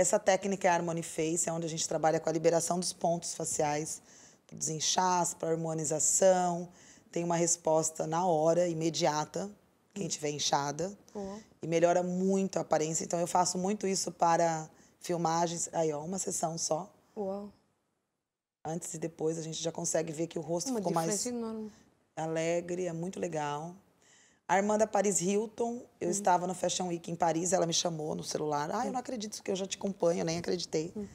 Essa técnica é a Harmony Face, é onde a gente trabalha com a liberação dos pontos faciais, para desinchaço, para harmonização. Tem uma resposta na hora, imediata, quem hum. tiver inchada. Uhum. E melhora muito a aparência. Então, eu faço muito isso para filmagens. Aí, ó, uma sessão só. Uau. Antes e depois, a gente já consegue ver que o rosto uma ficou mais enorme. alegre, é muito legal. A irmã da Paris Hilton, eu uhum. estava no Fashion Week em Paris, ela me chamou no celular. Ah, eu não acredito que eu já te acompanho, eu nem acreditei. Uhum.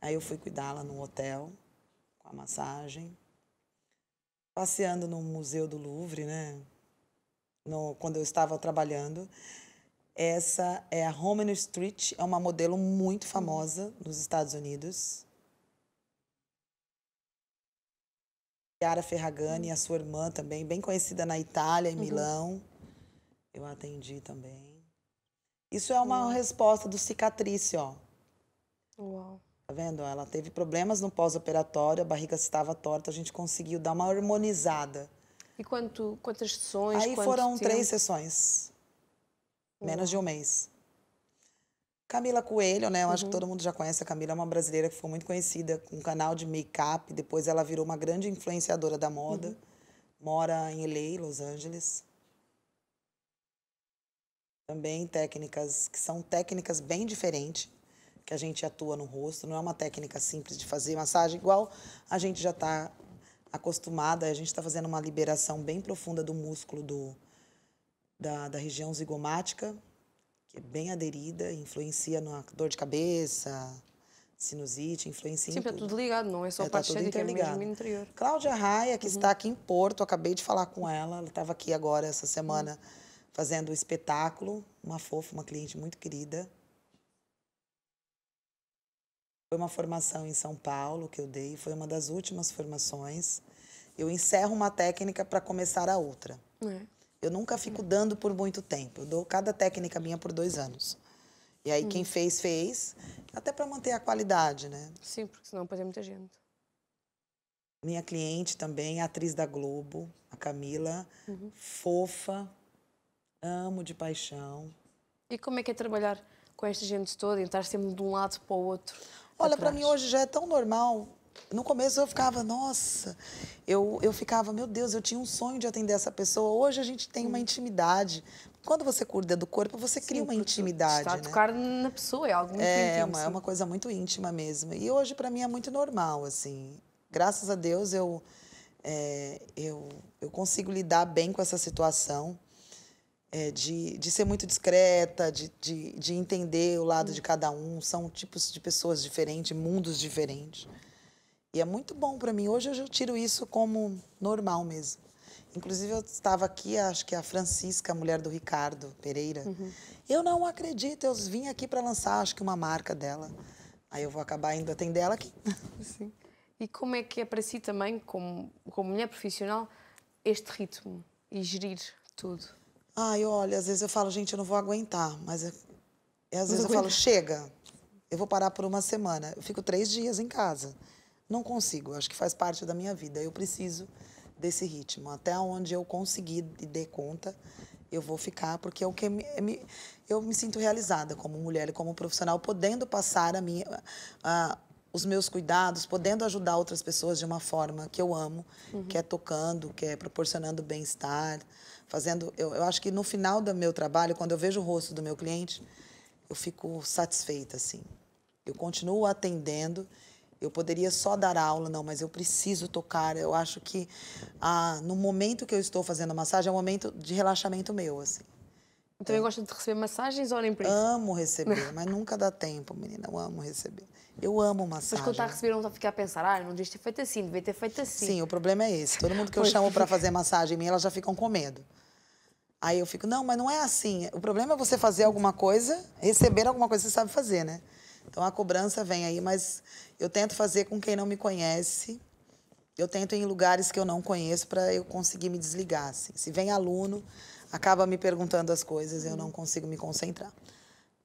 Aí eu fui cuidá-la num hotel, com a massagem. Passeando no Museu do Louvre, né? No, quando eu estava trabalhando. Essa é a Roman Street, é uma modelo muito uhum. famosa nos Estados Unidos. Chiara Ferragani, a sua irmã também, bem conhecida na Itália, em uhum. Milão. Eu atendi também. Isso é uma Uau. resposta do cicatrice, ó. Uau. Tá vendo? Ela teve problemas no pós-operatório, a barriga estava torta, a gente conseguiu dar uma harmonizada. E quanto, quantas sessões? Aí foram tempo? três sessões. Uau. Menos de um mês. Camila Coelho, né? Eu uhum. acho que uhum. todo mundo já conhece a Camila, é uma brasileira que foi muito conhecida com um canal de make-up. Depois ela virou uma grande influenciadora da moda. Uhum. Mora em LA, Los Angeles também técnicas que são técnicas bem diferentes que a gente atua no rosto. Não é uma técnica simples de fazer massagem igual a gente já está acostumada. A gente está fazendo uma liberação bem profunda do músculo do, da, da região zigomática, que é bem aderida, influencia na dor de cabeça, sinusite, influencia Sempre em tá tudo. é tudo ligado, não é só é, a tá parte tá estética, é interior. Cláudia Raia, que uhum. está aqui em Porto, acabei de falar com ela, ela estava aqui agora essa semana. Uhum fazendo o espetáculo, uma fofa, uma cliente muito querida. Foi uma formação em São Paulo que eu dei, foi uma das últimas formações. Eu encerro uma técnica para começar a outra. É. Eu nunca fico dando por muito tempo. Eu dou cada técnica minha por dois anos. E aí hum. quem fez, fez. Até para manter a qualidade, né? Sim, porque senão pode ter muita gente. Minha cliente também, atriz da Globo, a Camila, uhum. fofa, amo de paixão. E como é que é trabalhar com esta gente toda e estar sempre de um lado para o outro? Olha, para mim hoje já é tão normal. No começo eu ficava, nossa, eu, eu ficava, meu Deus, eu tinha um sonho de atender essa pessoa. Hoje a gente tem uma hum. intimidade. Quando você cuida do corpo, você cria uma intimidade. Está a né? tocar na pessoa, é algo muito é, íntimo. Uma, É uma coisa muito íntima mesmo. E hoje para mim é muito normal, assim. Graças a Deus eu, é, eu, eu consigo lidar bem com essa situação é, de, de ser muito discreta, de, de, de entender o lado de cada um. São tipos de pessoas diferentes, mundos diferentes. E é muito bom para mim. Hoje eu já tiro isso como normal mesmo. Inclusive, eu estava aqui, acho que a Francisca, a mulher do Ricardo Pereira. Uhum. Eu não acredito, eu vim aqui para lançar, acho que uma marca dela. Aí eu vou acabar indo atender ela aqui. Sim. E como é que é para si também, como, como mulher profissional, este ritmo e gerir tudo? Ai, olha, às vezes eu falo, gente, eu não vou aguentar, mas eu, é, é, às vezes eu falo, chega, eu vou parar por uma semana. Eu fico três dias em casa. Não consigo, acho que faz parte da minha vida. Eu preciso desse ritmo. Até onde eu conseguir e dê conta, eu vou ficar, porque é o que me, é me, eu me sinto realizada como mulher e como profissional, podendo passar a minha, a, os meus cuidados, podendo ajudar outras pessoas de uma forma que eu amo, uhum. que é tocando, que é proporcionando bem-estar, fazendo. Eu, eu acho que no final do meu trabalho, quando eu vejo o rosto do meu cliente, eu fico satisfeita, assim. Eu continuo atendendo. Eu poderia só dar aula, não, mas eu preciso tocar. Eu acho que ah, no momento que eu estou fazendo a massagem é um momento de relaxamento meu, assim. Então, é. eu gosto de receber massagens, olhem por isso. Amo receber, mas nunca dá tempo, menina. Eu amo receber. Eu amo massagem. Mas quando está a receber, não está a ficar a pensar, ah, não devia ter feito assim, devia ter feito assim. Sim, o problema é esse. Todo mundo que eu chamo para fazer massagem em mim, elas já ficam com medo. Aí eu fico, não, mas não é assim. O problema é você fazer alguma coisa, receber alguma coisa que você sabe fazer, né? Então a cobrança vem aí, mas eu tento fazer com quem não me conhece. Eu tento ir em lugares que eu não conheço para eu conseguir me desligar. Assim. Se vem aluno, acaba me perguntando as coisas, eu não uhum. consigo me concentrar.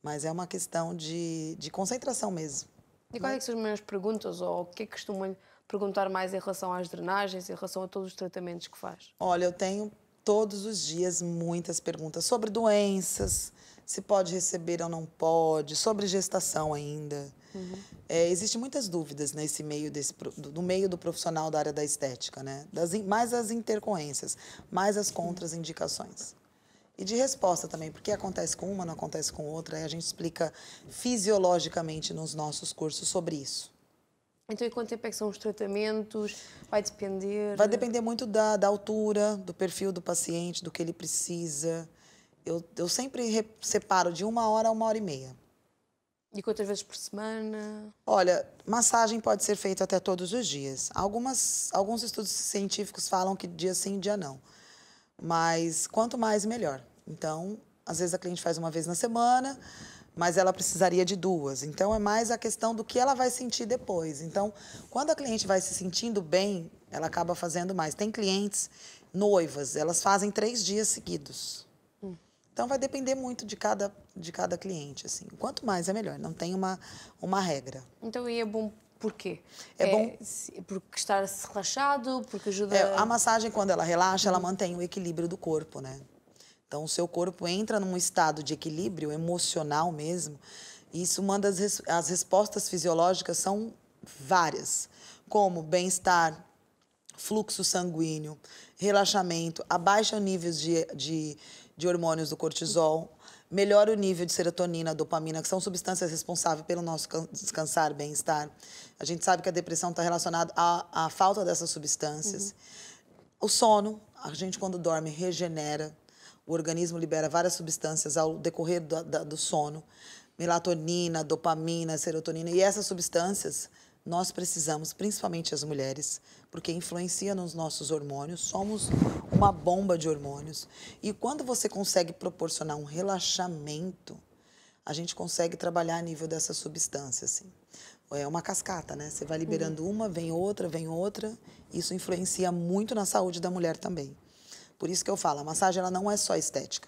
Mas é uma questão de, de concentração mesmo. E quais é são as minhas perguntas ou o que é que costumam perguntar mais em relação às drenagens, em relação a todos os tratamentos que faz? Olha, eu tenho todos os dias muitas perguntas sobre doenças, se pode receber ou não pode, sobre gestação ainda. Uhum. É, Existem muitas dúvidas nesse meio desse, do meio do profissional da área da estética, né? Das, mais as intercorrências, mais as contraindicações. E de resposta também, porque acontece com uma, não acontece com outra, e a gente explica fisiologicamente nos nossos cursos sobre isso. Então, e quanto tempo é que são os tratamentos? Vai depender? Vai depender muito da, da altura, do perfil do paciente, do que ele precisa. Eu, eu sempre separo de uma hora a uma hora e meia. E quantas vezes por semana? Olha, massagem pode ser feita até todos os dias. Algumas, alguns estudos científicos falam que dia sim, dia não. Mas quanto mais, melhor. Então, às vezes a cliente faz uma vez na semana, mas ela precisaria de duas. Então é mais a questão do que ela vai sentir depois. Então, quando a cliente vai se sentindo bem, ela acaba fazendo mais. Tem clientes noivas, elas fazem três dias seguidos. Hum. Então vai depender muito de cada, de cada cliente, assim. Quanto mais é melhor, não tem uma, uma regra. Então e é bom por quê? É, é bom porque estar relaxado, porque ajuda. É, a massagem quando ela relaxa, ela mantém o equilíbrio do corpo, né? Então, o seu corpo entra num estado de equilíbrio emocional mesmo. E isso manda as, res... as respostas fisiológicas são várias, como bem-estar, fluxo sanguíneo, relaxamento, abaixa níveis de, de, de hormônios do cortisol, melhora o nível de serotonina, dopamina, que são substâncias responsáveis pelo nosso descansar, bem-estar. A gente sabe que a depressão está relacionada à, à falta dessas substâncias. Uhum. O sono, a gente quando dorme regenera o organismo libera várias substâncias ao decorrer do, do sono, melatonina, dopamina, serotonina, e essas substâncias nós precisamos, principalmente as mulheres, porque influencia nos nossos hormônios, somos uma bomba de hormônios. E quando você consegue proporcionar um relaxamento, a gente consegue trabalhar a nível dessas substâncias. Assim. É uma cascata, né? Você vai liberando uhum. uma, vem outra, vem outra. Isso influencia muito na saúde da mulher também. Por isso que eu falo, a massagem ela não é só estética.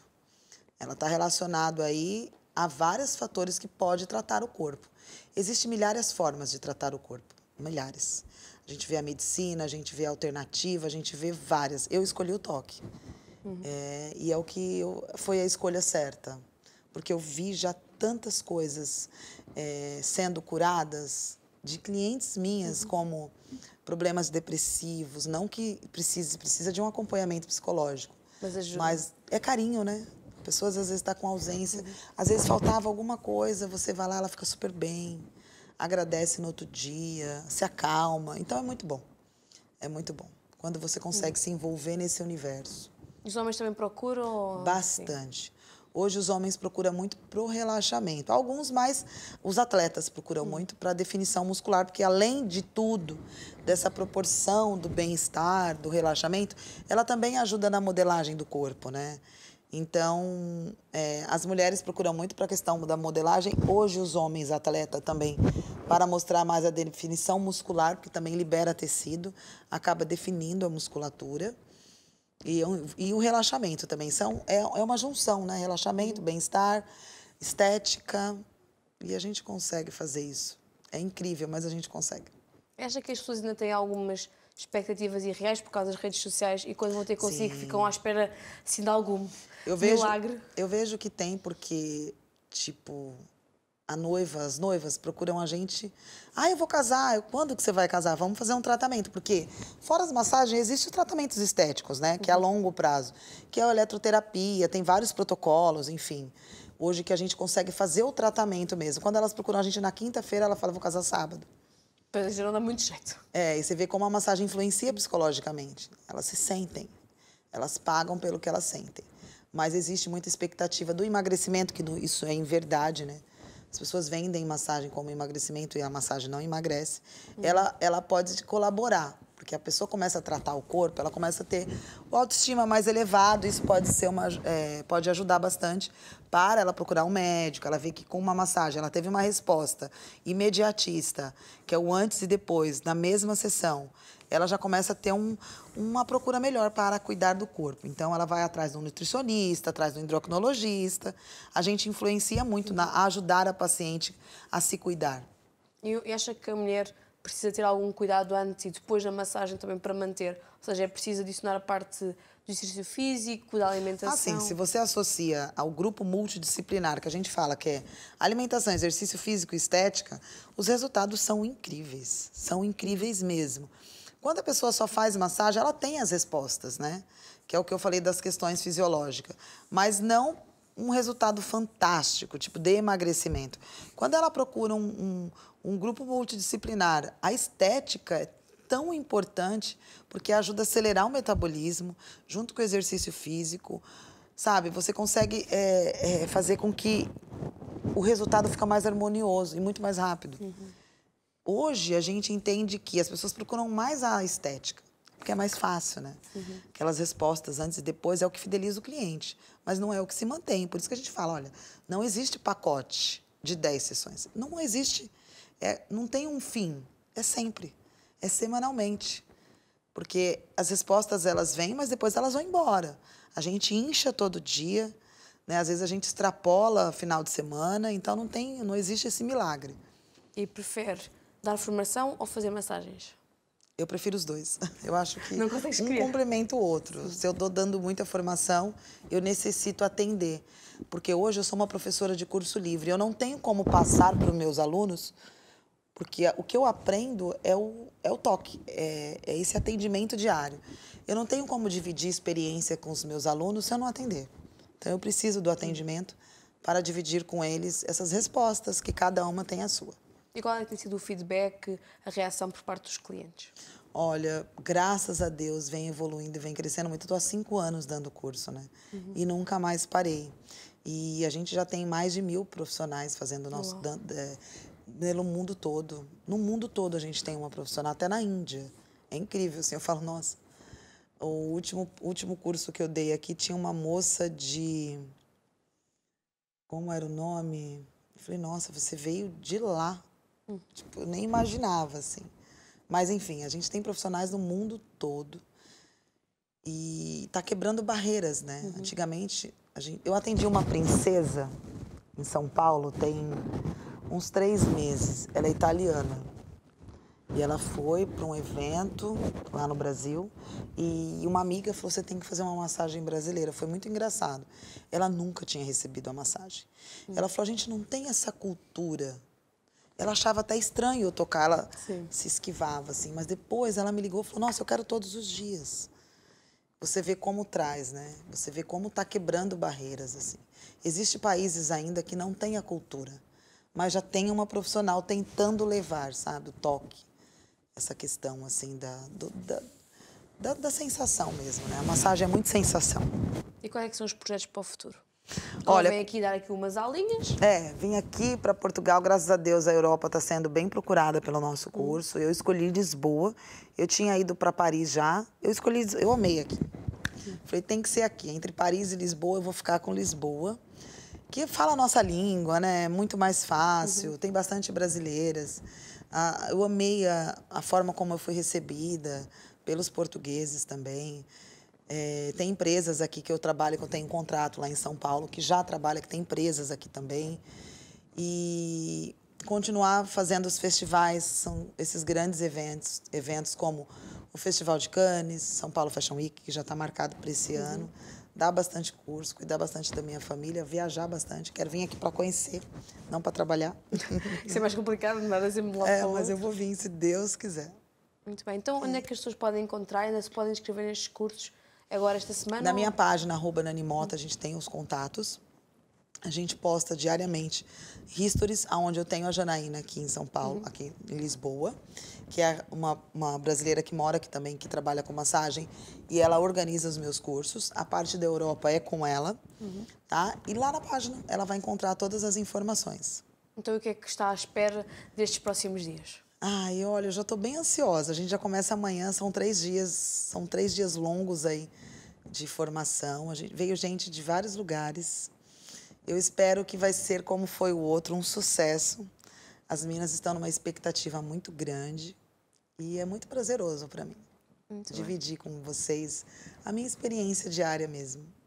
Ela está relacionada aí a vários fatores que pode tratar o corpo. Existem milhares de formas de tratar o corpo, milhares. A gente vê a medicina, a gente vê a alternativa, a gente vê várias. Eu escolhi o toque. Uhum. É, e é o que eu, foi a escolha certa. Porque eu vi já tantas coisas é, sendo curadas, de clientes minhas, uhum. como problemas depressivos, não que precise, precisa de um acompanhamento psicológico. Mas, é mas é carinho, né? Pessoas às vezes está com ausência, uhum. às vezes faltava alguma coisa, você vai lá, ela fica super bem, agradece no outro dia, se acalma. Então é muito bom. É muito bom. Quando você consegue uhum. se envolver nesse universo. Os homens também procuram? Assim? Bastante. Hoje os homens procuram muito para o relaxamento. Alguns mais, os atletas procuram muito para a definição muscular, porque além de tudo, dessa proporção do bem-estar, do relaxamento, ela também ajuda na modelagem do corpo, né? Então, é, as mulheres procuram muito para a questão da modelagem. Hoje, os homens atleta também, para mostrar mais a definição muscular, porque também libera tecido, acaba definindo a musculatura. E, é e o relaxamento também. São, é, é uma junção, né? Relaxamento, uhum. bem-estar, estética. E a gente consegue fazer isso. É incrível, mas a gente consegue. Acha que as pessoas ainda têm algumas expectativas irreais por causa das redes sociais e quando vão ter consigo Sim. ficam à espera assim, de algum eu vejo, milagre? Eu vejo que tem, porque, tipo, a noiva, as noivas procuram a gente. Ah, eu vou casar. Quando que você vai casar? Vamos fazer um tratamento. Porque fora as massagens, existem tratamentos estéticos, né? Que é a uhum. longo prazo. Que é a eletroterapia, tem vários protocolos, enfim. Hoje que a gente consegue fazer o tratamento mesmo. Quando elas procuram a gente na quinta-feira, ela fala, vou casar sábado. Gerando dá muito jeito. É, e você vê como a massagem influencia psicologicamente. Elas se sentem. Elas pagam pelo que elas sentem. Mas existe muita expectativa do emagrecimento, que isso é em verdade, né? As pessoas vendem massagem como emagrecimento e a massagem não emagrece. Uhum. Ela, ela pode colaborar, porque a pessoa começa a tratar o corpo, ela começa a ter o autoestima mais elevado. Isso pode ser uma, é, pode ajudar bastante para ela procurar um médico. Ela vê que com uma massagem ela teve uma resposta imediatista, que é o antes e depois na mesma sessão ela já começa a ter um, uma procura melhor para cuidar do corpo. Então, ela vai atrás de um nutricionista, atrás de um endocrinologista. A gente influencia muito na ajudar a paciente a se cuidar. E acha que a mulher precisa ter algum cuidado antes e depois da massagem também para manter? Ou seja, é preciso adicionar a parte do exercício físico, da alimentação? Assim, se você associa ao grupo multidisciplinar, que a gente fala que é alimentação, exercício físico e estética, os resultados são incríveis. São incríveis mesmo. Quando a pessoa só faz massagem, ela tem as respostas, né? Que é o que eu falei das questões fisiológicas. Mas não um resultado fantástico, tipo de emagrecimento. Quando ela procura um, um, um grupo multidisciplinar, a estética é tão importante porque ajuda a acelerar o metabolismo junto com o exercício físico. Sabe, você consegue é, é, fazer com que o resultado fica mais harmonioso e muito mais rápido. Uhum. Hoje a gente entende que as pessoas procuram mais a estética, porque é mais fácil, né? Uhum. Aquelas respostas antes e depois é o que fideliza o cliente, mas não é o que se mantém. Por isso que a gente fala, olha, não existe pacote de 10 sessões. Não existe, é, não tem um fim, é sempre, é semanalmente. Porque as respostas elas vêm, mas depois elas vão embora. A gente incha todo dia, né? Às vezes a gente extrapola final de semana, então não tem, não existe esse milagre. E pro Fer, dar formação ou fazer massagens? Eu prefiro os dois. Eu acho que um complementa o outro. Se eu estou dando muita formação, eu necessito atender. Porque hoje eu sou uma professora de curso livre. Eu não tenho como passar para os meus alunos, porque o que eu aprendo é o, é o toque, é, é esse atendimento diário. Eu não tenho como dividir experiência com os meus alunos se eu não atender. Então eu preciso do atendimento para dividir com eles essas respostas que cada uma tem a sua. E qual é que tem sido o feedback, a reação por parte dos clientes? Olha, graças a Deus vem evoluindo, vem crescendo muito. Estou há cinco anos dando curso, né? Uhum. E nunca mais parei. E a gente já tem mais de mil profissionais fazendo nosso dan, é, pelo mundo todo. No mundo todo a gente tem uma profissional, até na Índia. É incrível, assim. Eu falo, nossa, o último, último curso que eu dei aqui tinha uma moça de. Como era o nome? Eu falei, nossa, você veio de lá Tipo, eu nem imaginava, assim. Mas, enfim, a gente tem profissionais do mundo todo. E está quebrando barreiras, né? Uhum. Antigamente, gente, eu atendi uma princesa em São Paulo tem uns três meses. Ela é italiana. E ela foi para um evento lá no Brasil e uma amiga falou: você tem que fazer uma massagem brasileira. Foi muito engraçado. Ela nunca tinha recebido a massagem. Hum. Ela falou: a gente não tem essa cultura ela achava até estranho eu tocar, ela Sim. se esquivava, assim. Mas depois ela me ligou e falou, nossa, eu quero todos os dias. Você vê como traz, né? Você vê como está quebrando barreiras, assim. Existem países ainda que não têm a cultura, mas já tem uma profissional tentando levar, sabe, o toque. Essa questão, assim, da, do, da, da, da sensação mesmo, né? A massagem é muito sensação. E quais é são os projetos para o futuro? Olha, vem aqui dar aqui umas aulinhas. É, vim aqui para Portugal, graças a Deus a Europa está sendo bem procurada pelo nosso curso. Eu escolhi Lisboa, eu tinha ido para Paris já, eu escolhi, eu amei aqui. Falei, tem que ser aqui, entre Paris e Lisboa eu vou ficar com Lisboa, que fala a nossa língua, né? É muito mais fácil, uhum. tem bastante brasileiras. Ah, eu amei a, a forma como eu fui recebida pelos portugueses também. É, tem empresas aqui que eu trabalho, que eu tenho um contrato lá em São Paulo, que já trabalha, que tem empresas aqui também. E continuar fazendo os festivais, são esses grandes eventos, eventos como o Festival de Cannes, São Paulo Fashion Week, que já está marcado para esse uhum. ano. Dar bastante curso, cuidar bastante da minha família, viajar bastante. Quero vir aqui para conhecer, não para trabalhar. Isso é mais complicado, nada assim, é sempre lá É, mas eu vou vir, se Deus quiser. Muito bem. Então, onde é que as pessoas podem encontrar? Ainda se podem inscrever nestes cursos? agora esta semana? Na ou... minha página, arroba Nanimota, a gente tem os contatos. A gente posta diariamente histories, onde eu tenho a Janaína aqui em São Paulo, uhum. aqui em Lisboa, que é uma, uma brasileira que mora aqui também, que trabalha com massagem, e ela organiza os meus cursos. A parte da Europa é com ela, uhum. tá? E lá na página ela vai encontrar todas as informações. Então, o que é que está à espera destes próximos dias? Ai, olha, eu já estou bem ansiosa. A gente já começa amanhã, são três dias, são três dias longos aí de formação. A gente, veio gente de vários lugares. Eu espero que vai ser como foi o outro, um sucesso. As meninas estão numa expectativa muito grande e é muito prazeroso para mim muito dividir bem. com vocês a minha experiência diária mesmo.